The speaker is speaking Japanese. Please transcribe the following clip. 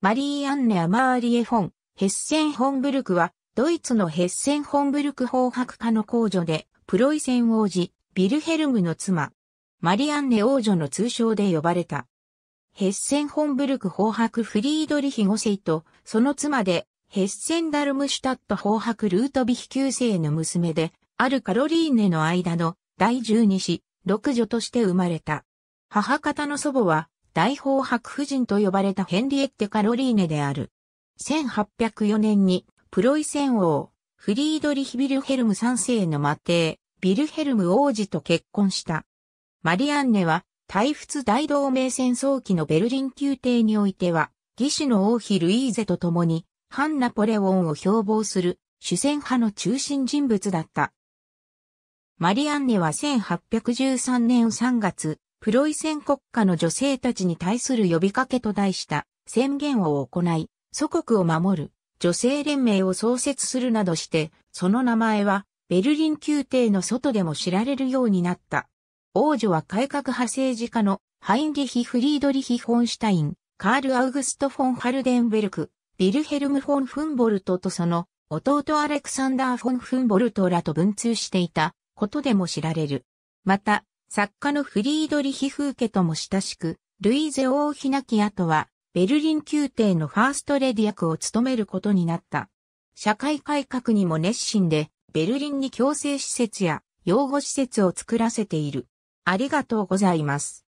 マリー・アンネ・アマーリエ・フォン、ヘッセン・ホンブルクは、ドイツのヘッセン・ホンブルク法白家の公女で、プロイセン王子、ビルヘルムの妻、マリアンネ王女の通称で呼ばれた。ヘッセン・ホンブルク法白フリードリヒ5世と、その妻で、ヘッセン・ダルムシュタット法白ルートビヒ9世の娘で、あるカロリーネの間の第12子、6女として生まれた。母方の祖母は、大砲白夫人と呼ばれたヘンリエッテ・カロリーネである。1804年にプロイセン王、フリードリヒ・ビルヘルム3世の末帝、ビルヘルム王子と結婚した。マリアンネは、大仏大同盟戦争期のベルリン宮廷においては、義手の王妃ルイーゼと共に、ハン・ナポレオンを標榜する主戦派の中心人物だった。マリアンネは1813年3月、プロイセン国家の女性たちに対する呼びかけと題した宣言を行い、祖国を守る女性連盟を創設するなどして、その名前はベルリン宮廷の外でも知られるようになった。王女は改革派政治家のハインリヒ・フリードリヒ・フォンシュタイン、カール・アウグスト・フォン・ハルデンベルク、ビルヘルム・フォン・フンボルトとその弟アレクサンダー・フォン・フンボルトらと文通していたことでも知られる。また、作家のフリードリヒ・フーケとも親しく、ルイーゼ・オーヒナキは、ベルリン宮廷のファーストレディ役を務めることになった。社会改革にも熱心で、ベルリンに強制施設や養護施設を作らせている。ありがとうございます。